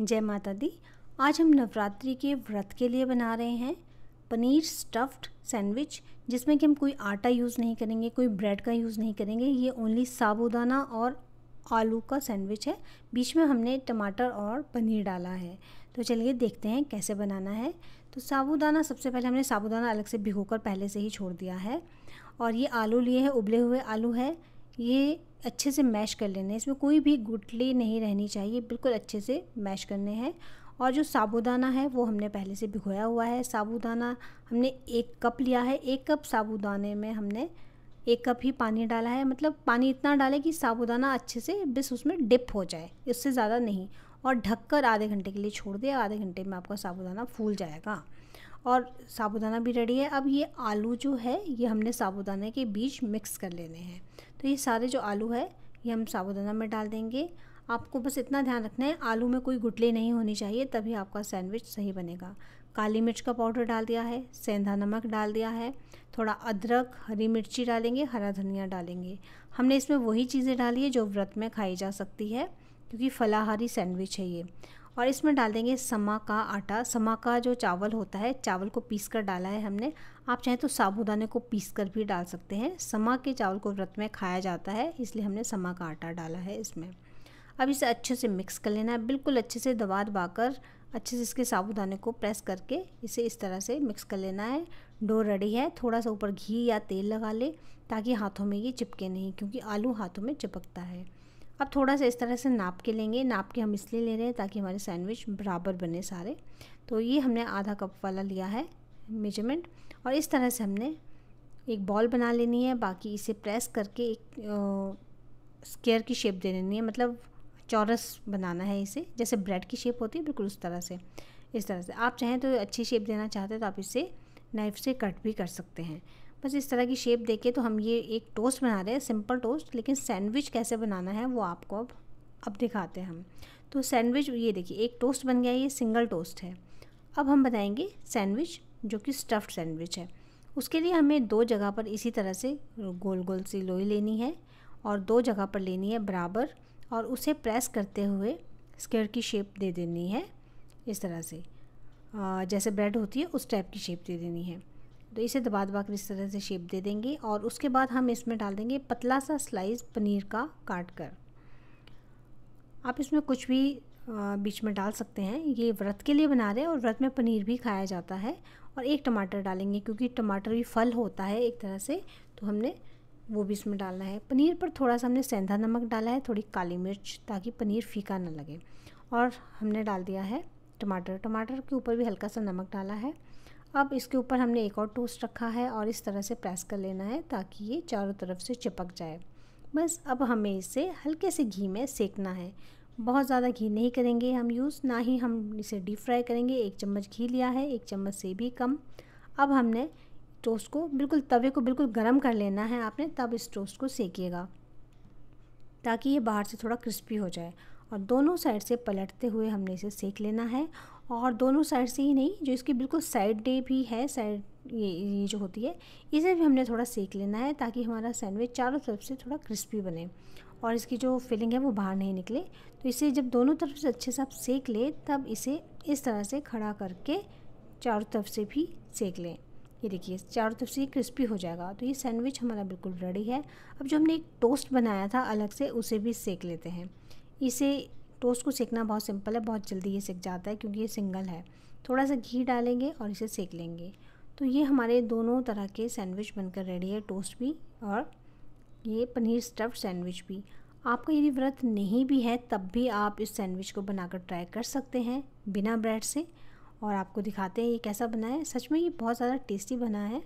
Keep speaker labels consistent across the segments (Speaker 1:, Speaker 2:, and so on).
Speaker 1: जय माता दी आज हम नवरात्रि के व्रत के लिए बना रहे हैं पनीर स्टफ्ड सैंडविच जिसमें कि हम कोई आटा यूज़ नहीं करेंगे कोई ब्रेड का यूज़ नहीं करेंगे ये ओनली साबूदाना और आलू का सैंडविच है बीच में हमने टमाटर और पनीर डाला है तो चलिए देखते हैं कैसे बनाना है तो साबुदाना सबसे पहले हमने साबूदाना अलग से भिगोकर पहले से ही छोड़ दिया है और ये आलू लिए हैं उबले हुए आलू है ये अच्छे से मैश कर लेने इसमें कोई भी गुटली नहीं रहनी चाहिए बिल्कुल अच्छे से मैश करने हैं और जो साबूदाना है वो हमने पहले से भिगोया हुआ है साबूदाना हमने एक कप लिया है एक कप साबूदाने में हमने एक कप ही पानी डाला है मतलब पानी इतना डाले कि साबूदाना अच्छे से बस उसमें डिप हो जाए इससे ज़्यादा नहीं और ढककर आधे घंटे के लिए छोड़ दे आधे घंटे में आपका साबूदाना फूल जाएगा और साबुदाना भी रेडी है अब ये आलू जो है ये हमने साबुदाने के बीच मिक्स कर लेने हैं तो ये सारे जो आलू है ये हम साबुदाना में डाल देंगे आपको बस इतना ध्यान रखना है आलू में कोई गुटले नहीं होनी चाहिए तभी आपका सैंडविच सही बनेगा काली मिर्च का पाउडर डाल दिया है सेंधा नमक डाल दिया है थोड़ा अदरक हरी मिर्ची डालेंगे हरा धनिया डालेंगे हमने इसमें वही चीज़ें डाली है जो व्रत में खाई जा सकती है क्योंकि फलाहारी सैंडविच है ये और इसमें डाल देंगे समा का आटा समा का जो चावल होता है चावल को पीस कर डाला है हमने आप चाहें तो साबूदाने को पीस कर भी डाल सकते हैं समा के चावल को व्रत में खाया जाता है इसलिए हमने समा का आटा डाला है इसमें अब इसे अच्छे से मिक्स कर लेना है बिल्कुल अच्छे से दबा दबा कर अच्छे से इसके साबूदाने को प्रेस करके इसे इस तरह से मिक्स कर लेना है डो रेडी है थोड़ा सा ऊपर घी या तेल लगा ले ताकि हाथों में ये चिपके नहीं क्योंकि आलू हाथों में चिपकता है अब थोड़ा सा इस तरह से नाप के लेंगे नाप के हम इसलिए ले रहे हैं ताकि हमारे सैंडविच बराबर बने सारे तो ये हमने आधा कप वाला लिया है मेजरमेंट और इस तरह से हमने एक बॉल बना लेनी है बाकी इसे प्रेस करके एक स्केयर की शेप दे लेनी है मतलब चौरस बनाना है इसे जैसे ब्रेड की शेप होती है बिल्कुल उस तरह से इस तरह से आप चाहें तो अच्छी शेप देना चाहते हैं तो आप इसे नाइफ़ से कट भी कर सकते हैं बस इस तरह की शेप देखे तो हम ये एक टोस्ट बना रहे हैं सिंपल टोस्ट लेकिन सैंडविच कैसे बनाना है वो आपको अब अब दिखाते हैं हम तो सैंडविच ये देखिए एक टोस्ट बन गया ये सिंगल टोस्ट है अब हम बनाएंगे सैंडविच जो कि स्टफ्ड सैंडविच है उसके लिए हमें दो जगह पर इसी तरह से गोल गोल सी लोई लेनी है और दो जगह पर लेनी है बराबर और उसे प्रेस करते हुए स्केयर की शेप दे देनी है इस तरह से जैसे ब्रेड होती है उस टाइप की शेप दे देनी है तो इसे दबा दबा कर इस तरह से शेप दे देंगे और उसके बाद हम इसमें डाल देंगे पतला सा स्लाइस पनीर का काट कर आप इसमें कुछ भी बीच में डाल सकते हैं ये व्रत के लिए बना रहे हैं और व्रत में पनीर भी खाया जाता है और एक टमाटर डालेंगे क्योंकि टमाटर भी फल होता है एक तरह से तो हमने वो भी इसमें डालना है पनीर पर थोड़ा सा हमने सेंधा नमक डाला है थोड़ी काली मिर्च ताकि पनीर फीका ना लगे और हमने डाल दिया है टमाटर टमाटर के ऊपर भी हल्का सा नमक डाला है अब इसके ऊपर हमने एक और टोस्ट रखा है और इस तरह से प्रेस कर लेना है ताकि ये चारों तरफ से चिपक जाए बस अब हमें इसे हल्के से घी में सेकना है बहुत ज़्यादा घी नहीं करेंगे हम यूज़ ना ही हम इसे डीप फ्राई करेंगे एक चम्मच घी लिया है एक चम्मच से भी कम अब हमने टोस्ट को बिल्कुल तवे को बिल्कुल गर्म कर लेना है आपने तब इस टोस्ट को सेकिएगा ताकि ये बाहर से थोड़ा क्रिस्पी हो जाए और दोनों साइड से पलटते हुए हमने इसे सेक लेना है और दोनों साइड से ही नहीं जो इसकी बिल्कुल साइड डे भी है साइड ये ये जो होती है इसे भी हमने थोड़ा सेक लेना है ताकि हमारा सैंडविच चारों तरफ से थोड़ा क्रिस्पी बने और इसकी जो फिलिंग है वो बाहर नहीं निकले तो इसे जब दोनों तरफ से अच्छे से आप सेक लें तब इसे इस तरह से खड़ा करके चारों तरफ से भी सेक लें ये देखिए चारों तरफ से ये क्रिस्पी हो जाएगा तो ये सैंडविच हमारा बिल्कुल रेडी है अब जो हमने एक टोस्ट बनाया था अलग से उसे भी सेक लेते हैं इसे टोस्ट को सेकना बहुत सिंपल है बहुत जल्दी ये सेक जाता है क्योंकि ये सिंगल है थोड़ा सा घी डालेंगे और इसे सेक लेंगे तो ये हमारे दोनों तरह के सैंडविच बनकर रेडी है टोस्ट भी और ये पनीर स्टफ सैंडविच भी आपका यदि व्रत नहीं भी है तब भी आप इस सैंडविच को बनाकर ट्राई कर सकते हैं बिना ब्रेड से और आपको दिखाते हैं ये कैसा बना है सच में ये बहुत ज़्यादा टेस्टी बना है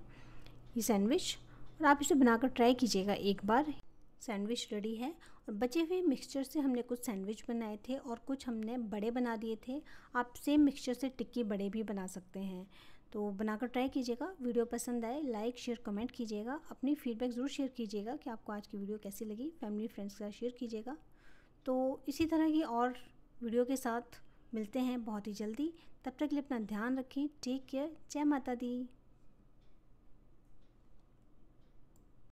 Speaker 1: ये सैंडविच और आप इसे बनाकर ट्राई कीजिएगा एक बार सैंडविच रेडी है और बचे हुए मिक्सचर से हमने कुछ सैंडविच बनाए थे और कुछ हमने बड़े बना दिए थे आप सेम मिक्सचर से टिक्की बड़े भी बना सकते हैं तो बनाकर ट्राई कीजिएगा वीडियो पसंद आए लाइक शेयर कमेंट कीजिएगा अपनी फीडबैक ज़रूर शेयर कीजिएगा कि आपको आज की वीडियो कैसी लगी फैमिली फ्रेंड्स के साथ शेयर कीजिएगा तो इसी तरह की और वीडियो के साथ मिलते हैं बहुत ही जल्दी तब तक के लिए अपना ध्यान रखें टेक केयर जय माता दी